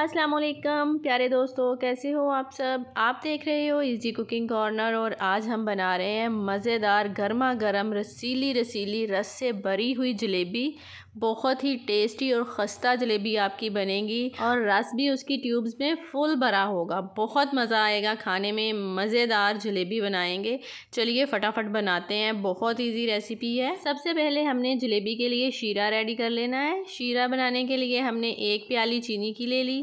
असलम प्यारे दोस्तों कैसे हो आप सब आप देख रहे हो इजी कुकिंग कॉर्नर और आज हम बना रहे हैं मज़ेदार गर्मा गर्म रसीली रसीली रस से भरी हुई जलेबी बहुत ही टेस्टी और खस्ता जलेबी आपकी बनेगी और रस भी उसकी ट्यूब्स में फुल भरा होगा बहुत मज़ा आएगा खाने में मज़ेदार जलेबी बनाएंगे चलिए फटाफट बनाते हैं बहुत इजी रेसिपी है सबसे पहले हमने जलेबी के लिए शीरा रेडी कर लेना है शीरा बनाने के लिए हमने एक प्याली चीनी की ले ली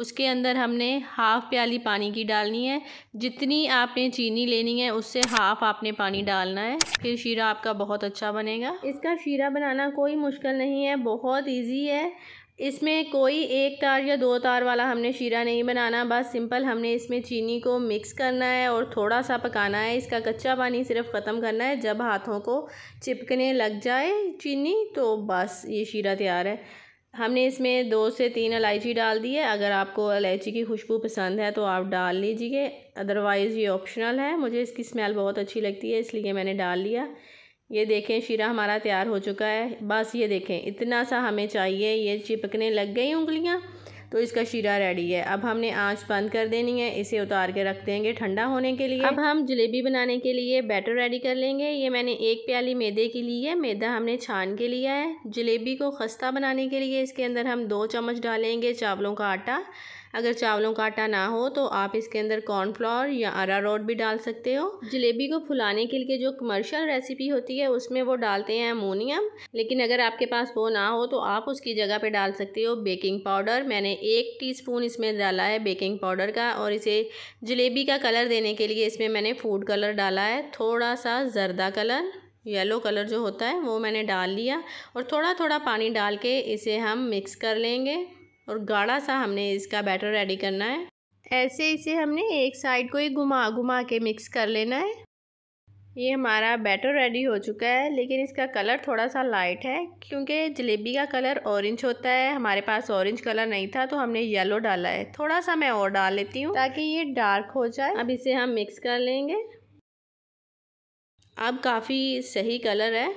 उसके अंदर हमने हाफ़ प्याली पानी की डालनी है जितनी आपने चीनी लेनी है उससे हाफ़ आपने पानी डालना है फिर शीरा आपका बहुत अच्छा बनेगा इसका शीरा बनाना कोई मुश्किल नहीं है बहुत इजी है इसमें कोई एक तार या दो तार वाला हमने शीरा नहीं बनाना बस सिंपल हमने इसमें चीनी को मिक्स करना है और थोड़ा सा पकाना है इसका कच्चा पानी सिर्फ ख़त्म करना है जब हाथों को चिपकने लग जाए चीनी तो बस ये शीरा तैयार है हमने इसमें दो से तीन इलायची डाल दी है अगर आपको इलायची की खुशबू पसंद है तो आप डाल लीजिए अदरवाइज़ ये ऑप्शनल है मुझे इसकी स्मेल बहुत अच्छी लगती है इसलिए मैंने डाल लिया ये देखें शीरा हमारा तैयार हो चुका है बस ये देखें इतना सा हमें चाहिए ये चिपकने लग गई उंगलियाँ तो इसका शीरा रेडी है अब हमने आँच बंद कर देनी है इसे उतार के रख देंगे ठंडा होने के लिए अब हम जलेबी बनाने के लिए बैटर रेडी कर लेंगे ये मैंने एक प्याली मैदे की ली है मैदा हमने छान के लिया है जलेबी को खस्ता बनाने के लिए इसके अंदर हम दो चम्मच डालेंगे चावलों का आटा अगर चावलों का आटा ना हो तो आप इसके अंदर कॉर्नफ्लावर या रोड भी डाल सकते हो जलेबी को फुलाने के लिए जो कमर्शियल रेसिपी होती है उसमें वो डालते हैं अमोनियम लेकिन अगर आपके पास वो ना हो तो आप उसकी जगह पर डाल सकते हो बेकिंग पाउडर मैंने एक टी इसमें डाला है बेकिंग पाउडर का और इसे जलेबी का कलर देने के लिए इसमें मैंने फूड कलर डाला है थोड़ा सा जरदा कलर येलो कलर जो होता है वो मैंने डाल लिया और थोड़ा थोड़ा पानी डाल के इसे हम मिक्स कर लेंगे और गाढ़ा सा हमने इसका बैटर रेडी करना है ऐसे इसे हमने एक साइड को ही घुमा घुमा के मिक्स कर लेना है ये हमारा बैटर रेडी हो चुका है लेकिन इसका कलर थोड़ा सा लाइट है क्योंकि जलेबी का कलर ऑरेंज होता है हमारे पास ऑरेंज कलर नहीं था तो हमने येलो डाला है थोड़ा सा मैं और डाल लेती हूँ ताकि ये डार्क हो जाए अब इसे हम मिक्स कर लेंगे अब काफ़ी सही कलर है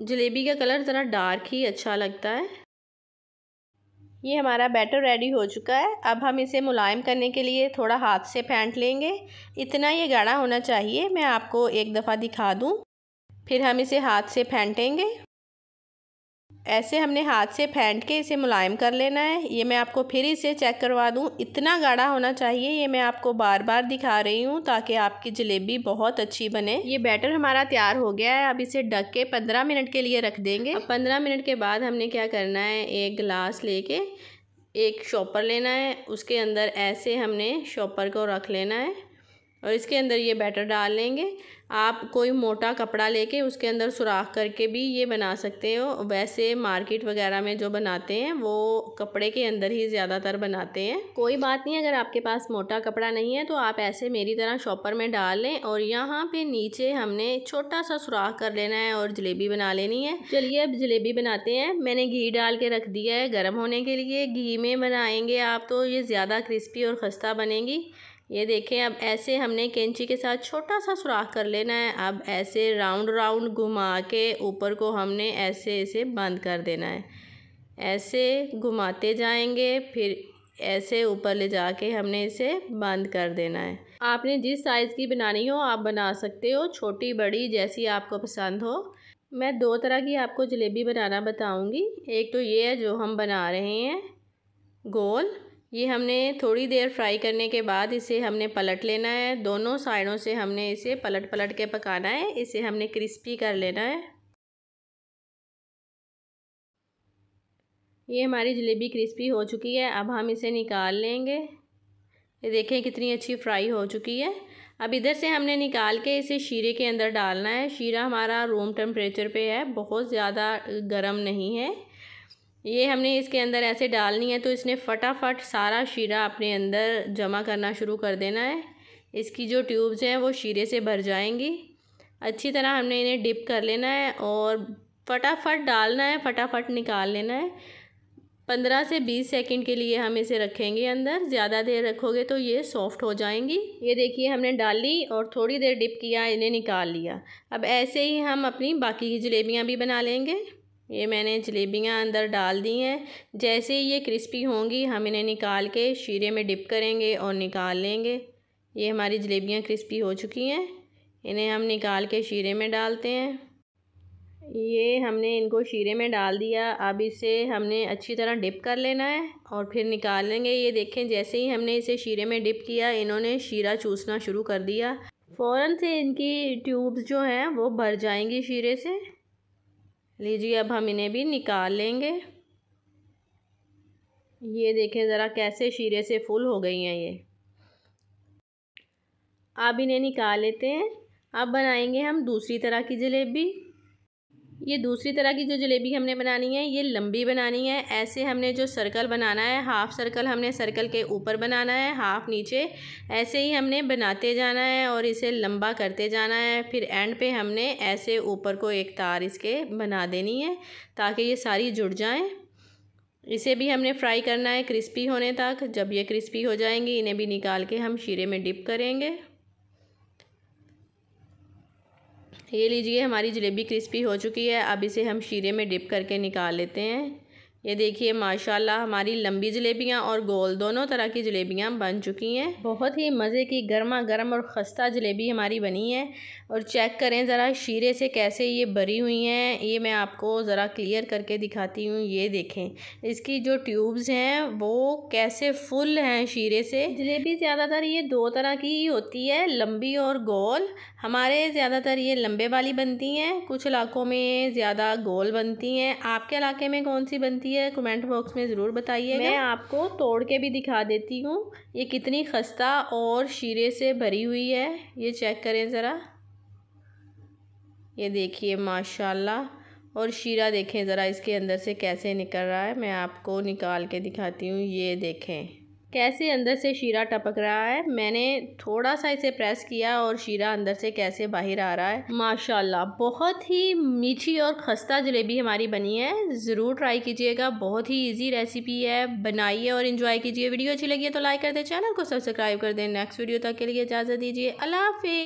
जलेबी का कलर ज़रा डार्क ही अच्छा लगता है ये हमारा बैटर रेडी हो चुका है अब हम इसे मुलायम करने के लिए थोड़ा हाथ से फेंट लेंगे इतना ये गाढ़ा होना चाहिए मैं आपको एक दफ़ा दिखा दूँ फिर हम इसे हाथ से फेंटेंगे ऐसे हमने हाथ से फेंट के इसे मुलायम कर लेना है ये मैं आपको फिर इसे चेक करवा दूँ इतना गाढ़ा होना चाहिए ये मैं आपको बार बार दिखा रही हूँ ताकि आपकी जलेबी बहुत अच्छी बने ये बैटर हमारा तैयार हो गया है अब इसे ढक के पंद्रह मिनट के लिए रख देंगे पंद्रह मिनट के बाद हमने क्या करना है एक गिलास लेके एक शॉपर लेना है उसके अंदर ऐसे हमने शॉपर को रख लेना है और इसके अंदर ये बैटर डाल लेंगे आप कोई मोटा कपड़ा लेके उसके अंदर सुराख करके भी ये बना सकते हो वैसे मार्केट वगैरह में जो बनाते हैं वो कपड़े के अंदर ही ज़्यादातर बनाते हैं कोई बात नहीं अगर आपके पास मोटा कपड़ा नहीं है तो आप ऐसे मेरी तरह शॉपर में डाल लें और यहाँ पे नीचे हमने छोटा सा सुराख कर लेना है और जलेबी बना लेनी है चलिए अब जलेबी बनाते हैं मैंने घी डाल के रख दिया है गर्म होने के लिए घी में बनाएंगे आप तो ये ज़्यादा क्रिस्पी और खस्ता बनेगी ये देखें अब ऐसे हमने कैंची के साथ छोटा सा सुराख कर लेना है अब ऐसे राउंड राउंड घुमा के ऊपर को हमने ऐसे ऐसे बंद कर देना है ऐसे घुमाते जाएंगे फिर ऐसे ऊपर ले जाके हमने इसे बंद कर देना है आपने जिस साइज़ की बनानी हो आप बना सकते हो छोटी बड़ी जैसी आपको पसंद हो मैं दो तरह की आपको जलेबी बनाना बताऊँगी एक तो ये है जो हम बना रहे हैं गोल ये हमने थोड़ी देर फ्राई करने के बाद इसे हमने पलट लेना है दोनों साइडों से हमने इसे पलट पलट के पकाना है इसे हमने क्रिस्पी कर लेना है ये हमारी जलेबी क्रिस्पी हो चुकी है अब हम इसे निकाल लेंगे ये देखें कितनी अच्छी फ्राई हो चुकी है अब इधर से हमने निकाल के इसे शीरे के अंदर डालना है शीरा हमारा रूम टेम्परेचर पे है बहुत ज़्यादा गर्म नहीं है ये हमने इसके अंदर ऐसे डालनी है तो इसने फटाफट सारा शीरा अपने अंदर जमा करना शुरू कर देना है इसकी जो ट्यूब्स हैं वो शीरे से भर जाएंगी अच्छी तरह हमने इन्हें डिप कर लेना है और फटाफट डालना है फटाफट निकाल लेना है पंद्रह से बीस सेकंड के लिए हम इसे रखेंगे अंदर ज़्यादा देर रखोगे तो ये सॉफ़्ट हो जाएंगी ये देखिए हमने डाल ली और थोड़ी देर डिप किया इन्हें निकाल लिया अब ऐसे ही हम अपनी बाकी की जलेबियाँ भी बना लेंगे ये मैंने जलेबियाँ अंदर डाल दी हैं जैसे ही ये क्रिस्पी होंगी हम इन्हें निकाल के शीरे में डिप करेंगे और निकाल लेंगे ये हमारी जलेबियाँ क्रिस्पी हो चुकी हैं इन्हें हम निकाल के शीरे में डालते हैं ये हमने इनको शीरे में डाल दिया अब इसे हमने अच्छी तरह डिप कर लेना है और फिर निकाल लेंगे ये देखें जैसे ही हमने इसे शीरे में डिप किया इन्होंने शीरा चूसना शुरू कर दिया फ़ौरन से इनकी ट्यूब्स जो हैं वो भर जाएंगी शीरे से लीजिए अब हम इन्हें भी निकाल लेंगे ये देखें ज़रा कैसे शीरे से फुल हो गई हैं ये अब इन्हें निकाल लेते हैं अब बनाएंगे हम दूसरी तरह की जलेबी ये दूसरी तरह की जो जलेबी हमने बनानी है ये लंबी बनानी है ऐसे हमने जो सर्कल बनाना है हाफ़ सर्कल हमने सर्कल के ऊपर बनाना है हाफ़ नीचे ऐसे ही हमने बनाते जाना है और इसे लंबा करते जाना है फिर एंड पे हमने ऐसे ऊपर को एक तार इसके बना देनी है ताकि ये सारी जुड़ जाएँ इसे भी हमने फ्राई करना है क्रिस्पी होने तक जब ये क्रिस्पी हो जाएंगी इन्हें भी निकाल के हम शीरे में डिप करेंगे ये लीजिए हमारी जलेबी क्रिस्पी हो चुकी है अब इसे हम शीरे में डिप करके निकाल लेते हैं ये देखिए माशाल्लाह हमारी लंबी जलेबियाँ और गोल दोनों तरह की जलेबियाँ बन चुकी हैं बहुत ही मज़े की गर्मा गर्म और खस्ता जलेबी हमारी बनी है और चेक करें ज़रा शीरे से कैसे ये भरी हुई हैं ये मैं आपको ज़रा क्लियर करके दिखाती हूँ ये देखें इसकी जो ट्यूब्स हैं वो कैसे फुल हैं शीरे से जलेबी ज़्यादातर ये दो तरह की ही होती है लंबी और गोल हमारे ज़्यादातर ये लंबे वाली बनती हैं कुछ इलाकों में ज़्यादा गोल बनती हैं आपके इलाके में कौन सी बनती है लगती है कमेंट बॉक्स में ज़रूर बताइए मैं आपको तोड़ के भी दिखा देती हूँ ये कितनी खस्ता और शीरे से भरी हुई है ये चेक करें ज़रा ये देखिए माशाल्लाह और शीरा देखें ज़रा इसके अंदर से कैसे निकल रहा है मैं आपको निकाल के दिखाती हूँ ये देखें कैसे अंदर से शीरा टपक रहा है मैंने थोड़ा सा इसे प्रेस किया और शीरा अंदर से कैसे बाहर आ रहा है माशाल्लाह बहुत ही मीठी और खस्ता जलेबी हमारी बनी है ज़रूर ट्राई कीजिएगा बहुत ही ईजी रेसिपी है बनाइए और इन्जॉय कीजिए वीडियो अच्छी लगी है तो लाइक कर दें चैनल को सब्सक्राइब कर दें नेक्स्ट वीडियो तक के लिए इजाज़त दीजिए अल्लाह हाफि